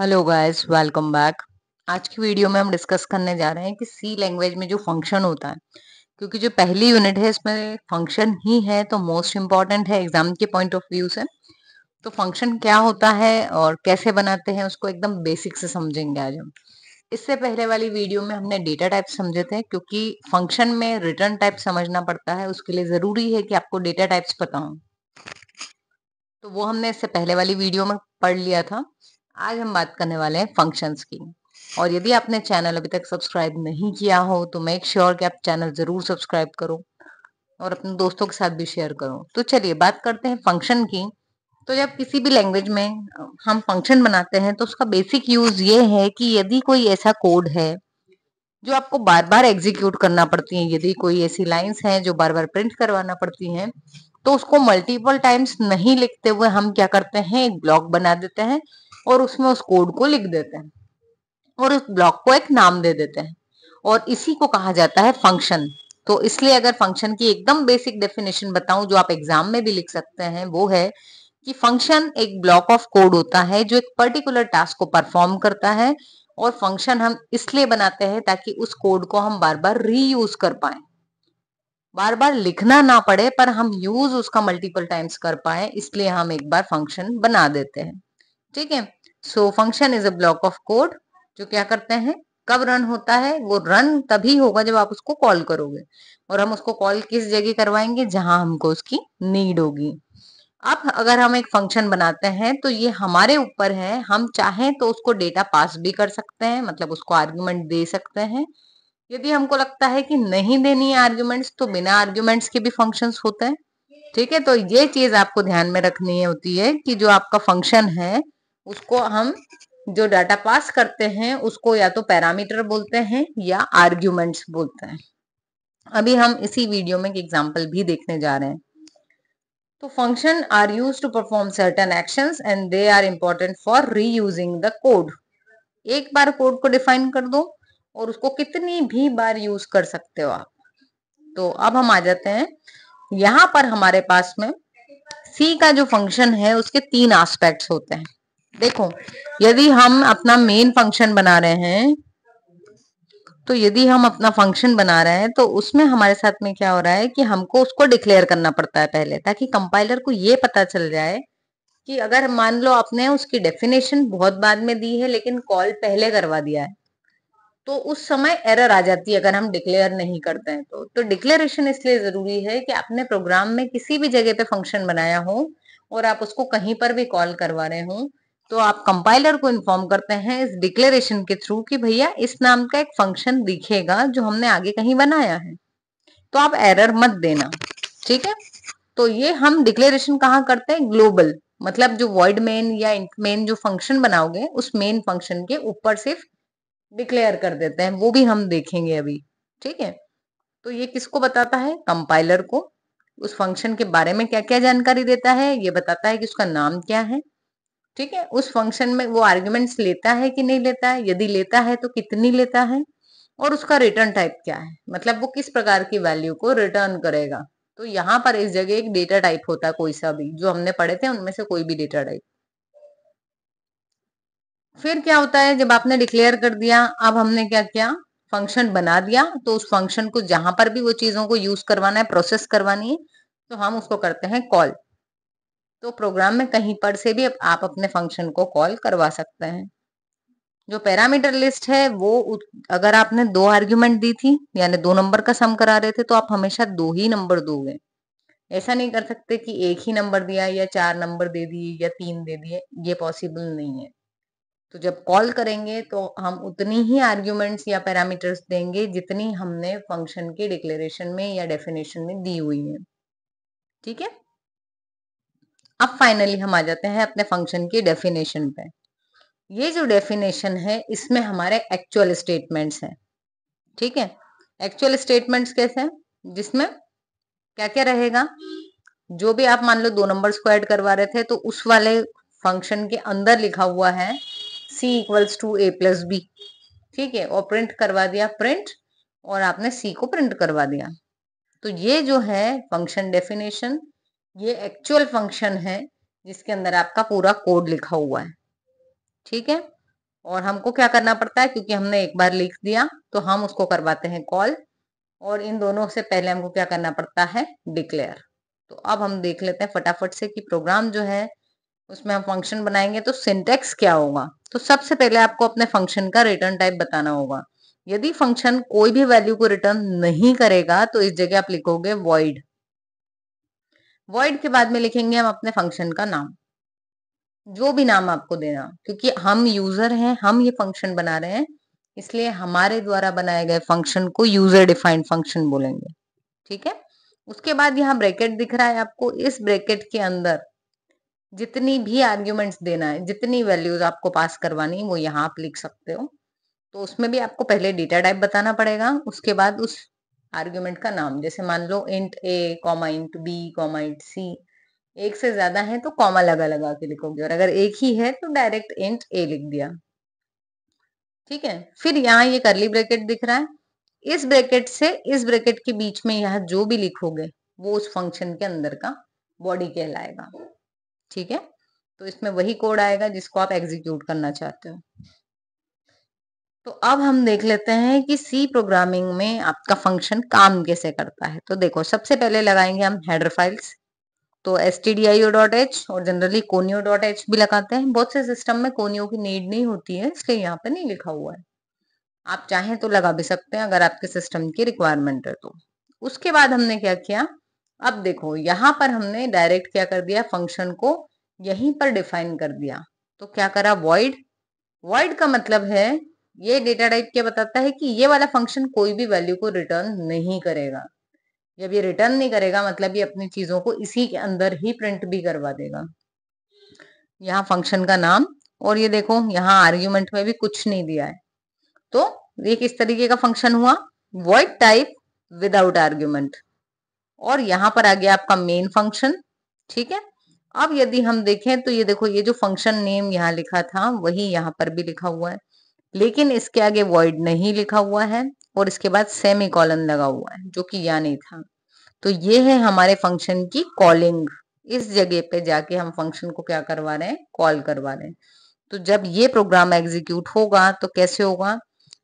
hello guys welcome back आज की video में हम डिस्कस करने जा रहे हैं कि सी लैंग्वेज में जो फंक्शन होता है क्योंकि जो पहली यूनिट है इसमें फंक्शन ही है तो मोस्ट इम्पॉर्टेंट है एग्जाम के पॉइंट ऑफ व्यू से तो फंक्शन क्या होता है और कैसे बनाते हैं उसको एकदम बेसिक से समझेंगे आज हम इससे पहले वाली वीडियो में हमने डेटा टाइप समझे थे क्योंकि फंक्शन में रिटर्न टाइप समझना पड़ता है उसके लिए ज़रूरी है कि आपको डेटा टाइप्स पता हो तो वो हमने इससे पहले वाली वीडियो में पढ़ लिया था आज हम बात करने वाले हैं फंक्शंस की और यदि आपने चैनल अभी तक सब्सक्राइब नहीं किया हो तो मेक श्योर sure कि आप चैनल ज़रूर सब्सक्राइब करो और अपने दोस्तों के साथ भी शेयर करो तो चलिए बात करते हैं फंक्शन की तो जब किसी भी लैंग्वेज में हम फंक्शन बनाते हैं तो उसका बेसिक यूज़ ये है कि यदि कोई ऐसा कोड है जो आपको बार बार एग्जीक्यूट करना पड़ती है यदि कोई ऐसी लाइंस हैं जो बार बार प्रिंट करवाना पड़ती हैं तो उसको मल्टीपल टाइम्स नहीं लिखते हुए हम क्या करते हैं एक ब्लॉक बना देते हैं और उसमें उस कोड को लिख देते हैं और उस ब्लॉक को एक नाम दे देते हैं और इसी को कहा जाता है फंक्शन तो इसलिए अगर फंक्शन की एकदम बेसिक डेफिनेशन बताऊं जो आप एग्जाम में भी लिख सकते हैं वो है कि फंक्शन एक ब्लॉक ऑफ कोड होता है जो एक पर्टिकुलर टास्क को परफॉर्म करता है और फंक्शन हम इसलिए बनाते हैं ताकि उस कोड को हम बार बार रीयूज कर पाए बार बार लिखना ना पड़े पर हम यूज उसका मल्टीपल टाइम्स कर पाए इसलिए हम एक बार फंक्शन बना देते हैं ठीक है so function is a block of code जो क्या करते हैं कब रन होता है वो रन तभी होगा जब आप उसको कॉल करोगे और हम उसको कॉल किस जगह करवाएंगे जहां हमको उसकी नीड होगी अब अगर हम एक फंक्शन बनाते हैं तो ये हमारे ऊपर है हम चाहें तो उसको डेटा पास भी कर सकते हैं मतलब उसको आर्ग्यूमेंट दे सकते हैं यदि हमको लगता है कि नहीं देनी है आर्ग्यूमेंट्स तो बिना आर्ग्यूमेंट्स के भी फंक्शन होते हैं ठीक है तो ये चीज आपको ध्यान में रखनी होती है कि जो आपका फंक्शन है उसको हम जो डाटा पास करते हैं उसको या तो पैरामीटर बोलते हैं या आर्ग्यूमेंट्स बोलते हैं अभी हम इसी वीडियो में एक एग्जाम्पल भी देखने जा रहे हैं तो function are use to perform certain action and they are important for reusing the code एक बार कोड को डिफाइन कर दो और उसको कितनी भी बार यूज कर सकते हो आप तो अब हम आ जाते हैं यहां पर हमारे पास में सी का जो फंक्शन है उसके तीन एस्पेक्ट्स होते हैं देखो यदि हम अपना मेन फंक्शन बना रहे हैं तो यदि हम अपना फंक्शन बना रहे हैं तो उसमें हमारे साथ में क्या हो रहा है कि हमको उसको डिक्लेयर करना पड़ता है पहले ताकि कंपाइलर को ये पता चल जाए कि अगर मान लो आपने उसकी डेफिनेशन बहुत बाद में दी है लेकिन कॉल पहले करवा दिया है तो उस समय एरर आ जाती है अगर हम डिक्लेयर नहीं करते हैं तो तो डिक्लेरेशन इसलिए जरूरी है कि आपने प्रोग्राम में किसी भी जगह पे फंक्शन बनाया हो और आप उसको कहीं पर भी कॉल करवा रहे हो तो आप कंपाइलर को इन्फॉर्म करते हैं इस डिक्लेरेशन के थ्रू कि भैया इस नाम का एक फंक्शन दिखेगा जो हमने आगे कहीं बनाया है तो आप एरर मत देना ठीक है तो ये हम डिक्लेरेशन कहाँ करते हैं ग्लोबल मतलब जो वर्ड मेन या मेन जो फंक्शन बनाओगे उस मेन फंक्शन के ऊपर सिर्फ डिक्लेयर कर देते हैं वो भी हम देखेंगे अभी ठीक है तो ये किसको बताता है कंपाइलर को उस फंक्शन के बारे में क्या क्या जानकारी देता है ये बताता है कि उसका नाम क्या है ठीक है उस फंक्शन में वो आर्ग्यूमेंट्स लेता है कि नहीं लेता है यदि लेता है तो कितनी लेता है और उसका रिटर्न टाइप क्या है मतलब वो किस प्रकार की वैल्यू को रिटर्न करेगा तो यहाँ पर इस जगह एक डेटा टाइप होता है कोई सा भी जो हमने पढ़े थे उनमें से कोई भी डेटा टाइप फिर क्या होता है जब आपने डिक्लेयर कर दिया अब हमने क्या किया फंक्शन बना दिया तो उस फंक्शन को जहां पर भी वो चीजों को यूज करवाना है प्रोसेस करवानी है तो हम उसको करते हैं कॉल तो प्रोग्राम में कहीं पर से भी आप अपने फंक्शन को कॉल करवा सकते हैं जो पैरामीटर लिस्ट है वो अगर आपने दो आर्ग्यूमेंट दी थी यानी दो नंबर का सम करा रहे थे तो आप हमेशा दो ही नंबर दोगे ऐसा नहीं कर सकते कि एक ही नंबर दिया या चार नंबर दे दिए या तीन दे दिए ये पॉसिबल नहीं है तो जब कॉल करेंगे तो हम उतनी ही आर्ग्यूमेंट्स या पैरामीटर्स देंगे जितनी हमने फंक्शन के डिक्लेरेशन में या डेफिनेशन में दी हुई है ठीक है अब फाइनली हम आ जाते हैं अपने फंक्शन की डेफिनेशन पे ये जो डेफिनेशन है इसमें हमारे एक्चुअल स्टेटमेंट्स हैं ठीक है एक्चुअल स्टेटमेंट्स कैसे हैं जिसमें क्या क्या रहेगा जो भी आप मान लो दो नंबर्स को ऐड करवा रहे थे तो उस वाले फंक्शन के अंदर लिखा हुआ है c equals to A plus B ठीक है और प्रिंट करवा दिया प्रिंट और आपने c को प्रिंट करवा दिया तो ये जो है फंक्शन डेफिनेशन ये एक्चुअल फंक्शन है जिसके अंदर आपका पूरा कोड लिखा हुआ है ठीक है और हमको क्या करना पड़ता है क्योंकि हमने एक बार लिख दिया तो हम उसको करवाते हैं कॉल और इन दोनों से पहले हमको क्या करना पड़ता है डिक्लेयर तो अब हम देख लेते हैं फटाफट से कि प्रोग्राम जो है उसमें हम फंक्शन बनाएंगे तो सिंटेक्स क्या होगा तो सबसे पहले आपको अपने फंक्शन का रिटर्न टाइप बताना होगा यदि फंक्शन कोई भी वैल्यू को रिटर्न नहीं करेगा तो इस जगह आप लिखोगे वॉइड वर्ड के बाद में लिखेंगे हम अपने फंक्शन का नाम जो भी नाम आपको देना क्योंकि हम यूजर हैं हम ये फंक्शन बना रहे हैं इसलिए हमारे द्वारा बनाए गए फंक्शन को यूजर डिफाइंड फंक्शन बोलेंगे ठीक है उसके बाद यहाँ ब्रैकेट दिख रहा है आपको इस ब्रैकेट के अंदर जितनी भी आर्ग्यूमेंट्स देना है जितनी वैल्यूज आपको पास करवानी है वो यहाँ आप लिख सकते हो तो उसमें भी आपको पहले डेटा टाइप बताना पड़ेगा उसके बाद उस आर्ग्यूमेंट का नाम जैसे मान लो int A comma int B comma int C एक से ज्यादा है तो कॉमा लगा लगा के लिखोगे और अगर एक ही है तो डायरेक्ट इंट ए लिख दिया ठीक है फिर यहाँ ये करली ब्रैकेट दिख रहा है इस ब्रैकेट से इस ब्रैकेट के बीच में यह जो भी लिखोगे वो उस फंक्शन के अंदर का बॉडी कहलाएगा ठीक है तो इसमें वही कोड आएगा जिसको आप एग्जीक्यूट करना चाहते हो तो अब हम देख लेते हैं कि सी प्रोग्रामिंग में आपका फंक्शन काम कैसे करता है तो देखो सबसे पहले लगाएंगे हम हेडर फाइल्स तो S T D IO dot H और जनरली कोनियो डॉट एच भी लगाते हैं बहुत से सिस्टम में कोनियो की नीड नहीं होती है इसलिए यहाँ पे नहीं लिखा हुआ है आप चाहें तो लगा भी सकते हैं अगर आपके सिस्टम की रिक्वायरमेंट है तो उसके बाद हमने क्या किया अब देखो यहाँ पर हमने डायरेक्ट क्या कर दिया फंक्शन को यहीं पर डिफाइन कर दिया तो क्या करा वॉइड वॉइड का मतलब है ये डेटा टाइप क्या बताता है कि ये वाला फंक्शन कोई भी वैल्यू को रिटर्न नहीं करेगा जब ये रिटर्न नहीं करेगा मतलब ये अपनी चीजों को इसी के अंदर ही प्रिंट भी करवा देगा यहाँ फंक्शन का नाम और ये देखो यहाँ आर्ग्यूमेंट में भी कुछ नहीं दिया है तो ये किस तरीके का फंक्शन हुआ वर्ड टाइप विदाउट आर्ग्यूमेंट और यहाँ पर आ गया आपका मेन फंक्शन ठीक है अब यदि हम देखें तो ये देखो ये जो फंक्शन नेम यहाँ लिखा था वही यहाँ पर भी लिखा हुआ है लेकिन इसके आगे वॉइड नहीं लिखा हुआ है और इसके बाद सेमी कॉलन लगा हुआ है जो कि या नहीं था तो ये है हमारे फंक्शन की कॉलिंग इस जगह पे जाके हम फंक्शन को क्या करवा रहे हैं कॉल करवा रहे हैं तो जब ये प्रोग्राम एग्जीक्यूट होगा तो कैसे होगा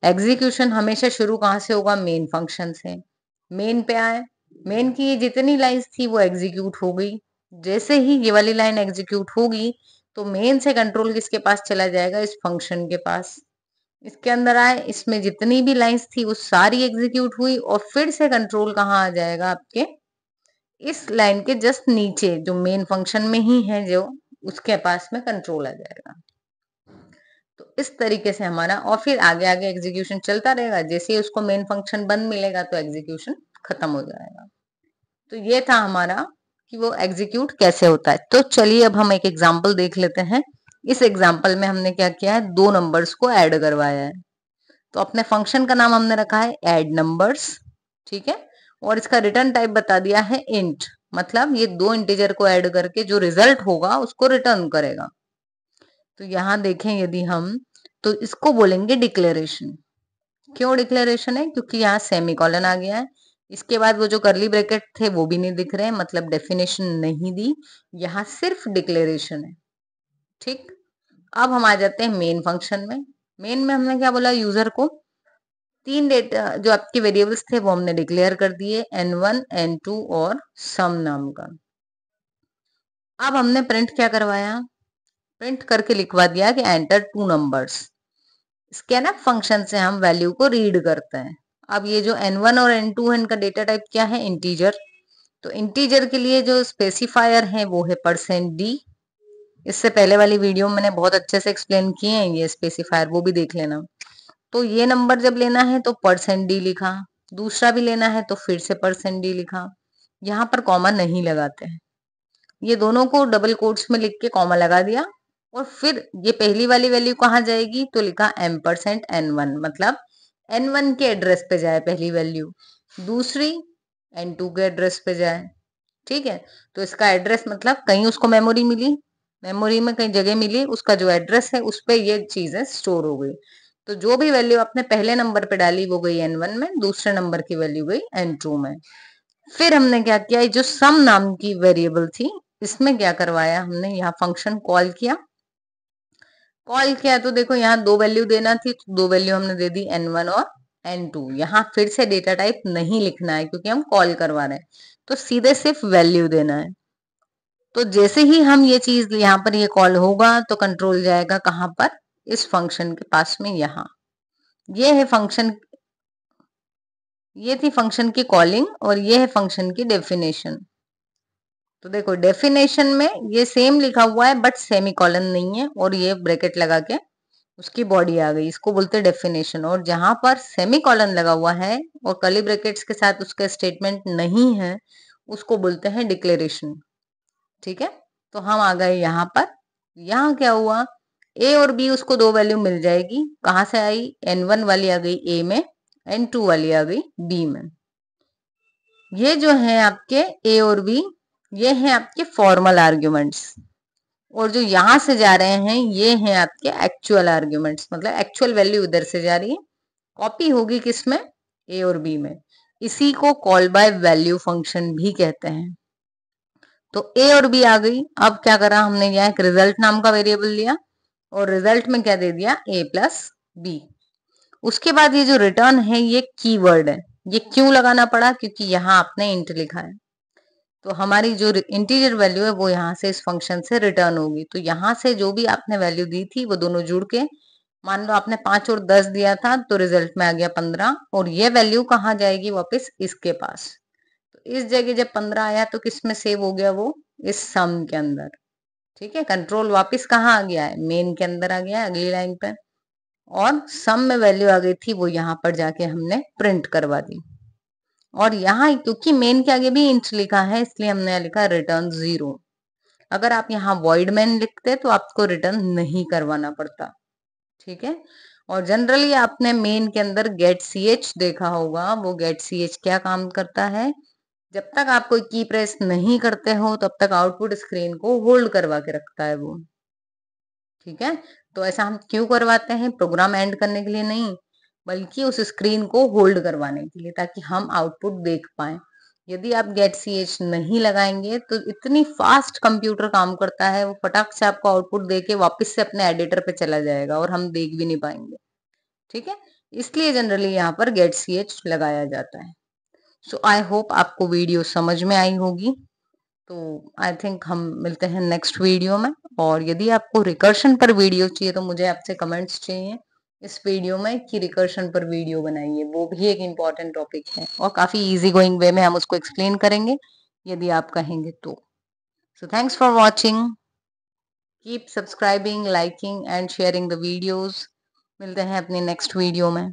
एग्जीक्यूशन हमेशा शुरू कहाँ से होगा मेन फंक्शन से मेन पे आए मेन की ये जितनी लाइन थी वो एग्जीक्यूट हो गई जैसे ही ये वाली लाइन एग्जीक्यूट होगी तो मेन से कंट्रोल किसके पास चला जाएगा इस फंक्शन के पास इसके अंदर आए इसमें जितनी भी लाइंस थी वो सारी एग्जीक्यूट हुई और फिर से कंट्रोल कहाँ आ जाएगा आपके इस लाइन के जस्ट नीचे जो मेन फंक्शन में ही है जो उसके पास में कंट्रोल आ जाएगा तो इस तरीके से हमारा और फिर आगे आगे एग्जीक्यूशन चलता रहेगा जैसे ही उसको मेन फंक्शन बंद मिलेगा तो एग्जीक्यूशन खत्म हो जाएगा तो ये था हमारा कि वो एग्जीक्यूट कैसे होता है तो चलिए अब हम एक एग्जाम्पल देख लेते हैं इस एग्जाम्पल में हमने क्या किया है दो नंबर्स को ऐड करवाया है तो अपने फंक्शन का नाम हमने रखा है एड नंबर्स ठीक है और इसका रिटर्न टाइप बता दिया है इंट मतलब ये दो इंटीजर को ऐड करके जो रिजल्ट होगा उसको रिटर्न करेगा तो यहां देखें यदि हम तो इसको बोलेंगे डिक्लेरेशन क्यों डिक्लेरेशन है क्योंकि यहाँ सेमी कॉलन आ गया है इसके बाद वो जो करली ब्रैकेट थे वो भी नहीं दिख रहे हैं मतलब डेफिनेशन नहीं दी यहाँ सिर्फ डिक्लेरेशन है ठीक अब हम आ जाते हैं मेन फंक्शन में मेन में हमने क्या बोला यूजर को तीन डेटा जो आपके वेरिएबल्स थे वो हमने डिक्लेयर कर दिए एन वन एन टू और सम नाम का अब हमने प्रिंट क्या करवाया प्रिंट करके लिखवा दिया कि enter two numbers scan function से हम वैल्यू को रीड करते हैं अब ये जो एन वन और एन टू इनका डेटा टाइप क्या है इंटीजर तो इंटीजर के लिए जो स्पेसिफायर है वो है परसेंट डी इससे पहले वाली वीडियो में मैंने बहुत अच्छे से एक्सप्लेन किए हैं ये स्पेसिफायर वो भी देख लेना तो ये नंबर जब लेना है तो परसेंट डी लिखा दूसरा भी लेना है तो फिर से परसेंट डी लिखा यहाँ पर कॉमा नहीं लगाते हैं ये दोनों को डबल कोट्स में लिख के कॉमा लगा दिया और फिर ये पहली वाली वैल्यू कहाँ जाएगी तो लिखा एम परसेंट एन वन मतलब एन वन के एड्रेस पे जाए पहली वैल्यू दूसरी एन टू के एड्रेस पे जाए ठीक है तो इसका एड्रेस मतलब कहीं उसको मेमोरी मिली मेमोरी में कहीं जगह मिली उसका जो एड्रेस है उस पर ये चीजें स्टोर हो गई तो जो भी वैल्यू आपने पहले नंबर पे डाली वो गई एन वन में दूसरे नंबर की वैल्यू गई एन टू में फिर हमने क्या किया जो सम नाम की वेरिएबल थी इसमें क्या करवाया हमने यहाँ फंक्शन कॉल किया कॉल किया तो देखो यहाँ दो वैल्यू देना थी तो दो वैल्यू हमने दे दी एन वन और एन टू यहाँ फिर से डेटा टाइप नहीं लिखना है क्योंकि हम कॉल करवा रहे हैं तो सीधे सिर्फ वैल्यू देना है तो जैसे ही हम ये चीज यहाँ पर ये कॉल होगा तो कंट्रोल जाएगा कहाँ पर इस फंक्शन के पास में यहाँ ये है फंक्शन ये थी फंक्शन की कॉलिंग और ये है फंक्शन की डेफिनेशन तो देखो डेफिनेशन में ये सेम लिखा हुआ है बट सेमी कॉलन नहीं है और ये ब्रैकेट लगा के उसकी बॉडी आ गई इसको बोलते हैं डेफिनेशन और जहां पर सेमी कॉलन लगा हुआ है और कली ब्रैकेट्स के साथ उसका स्टेटमेंट नहीं है उसको बोलते हैं डिक्लेरेशन ठीक है तो हम आ गए यहाँ पर यहाँ क्या हुआ ए और बी उसको दो वैल्यू मिल जाएगी कहाँ से आई एन वन वाली आ गई ए में एन टू वाली आ गई बी में ये जो है आपके ए और बी ये हैं आपके फॉर्मल आर्ग्यूमेंट्स और जो यहां से जा रहे हैं ये हैं आपके एक्चुअल आर्ग्यूमेंट्स मतलब एक्चुअल वैल्यू उधर से जा रही है कॉपी होगी किसमें ए और बी में इसी को कॉल बाय वैल्यू फंक्शन भी कहते हैं तो ए और बी आ गई अब क्या करा हमने यहाँ एक रिजल्ट नाम का वेरिएबल लिया और रिजल्ट में क्या दे दिया ए प्लस बी उसके बाद ये जो रिटर्न है ये वर्ड है ये क्यों लगाना पड़ा क्योंकि यहाँ आपने इंट लिखा है तो हमारी जो इंटीजर वैल्यू है वो यहाँ से इस फंक्शन से रिटर्न होगी तो यहाँ से जो भी आपने वैल्यू दी थी वो दोनों जुड़ के मान लो आपने पांच और दस दिया था तो रिजल्ट में आ गया पंद्रह और ये वैल्यू कहाँ जाएगी वापस इसके पास इस जगह जब पंद्रह आया तो किस में सेव हो गया वो इस सम के अंदर ठीक है कंट्रोल वापस कहाँ आ गया है मेन के अंदर आ गया है अगली लाइन पर और सम में वैल्यू आ गई थी वो यहाँ पर जाके हमने प्रिंट करवा दी और यहाँ क्योंकि मेन के आगे भी इंच लिखा है इसलिए हमने लिखा रिटर्न जीरो अगर आप यहाँ वॉइड मैन लिखते तो आपको रिटर्न नहीं करवाना पड़ता ठीक है और जनरली आपने मेन के अंदर गेट सी एच देखा होगा वो गेट सी एच क्या काम करता है जब तक आप कोई की प्रेस नहीं करते हो तब तक आउटपुट स्क्रीन को होल्ड करवा के रखता है वो ठीक है तो ऐसा हम क्यों करवाते हैं प्रोग्राम एंड करने के लिए नहीं बल्कि उस स्क्रीन को होल्ड करवाने के लिए ताकि हम आउटपुट देख पाए यदि आप गेट सी एच नहीं लगाएंगे तो इतनी फास्ट कंप्यूटर काम करता है वो फटाक से आपको आउटपुट दे के वापिस से अपने एडिटर पे चला जाएगा और हम देख भी नहीं पाएंगे ठीक है इसलिए जनरली यहाँ पर गेट सी एच लगाया जाता है सो आई होप आपको वीडियो समझ में आई होगी तो आई थिंक हम मिलते हैं नेक्स्ट वीडियो में और यदि आपको रिकर्शन पर वीडियो चाहिए तो मुझे आपसे कमेंट्स चाहिए इस वीडियो में कि रिकर्शन पर वीडियो बनाइए वो भी एक इम्पॉर्टेंट टॉपिक है और काफ़ी इजी गोइंग वे में हम उसको एक्सप्लेन करेंगे यदि आप कहेंगे तो so thanks for watching keep subscribing liking and sharing the videos मिलते हैं अपने नेक्स्ट वीडियो में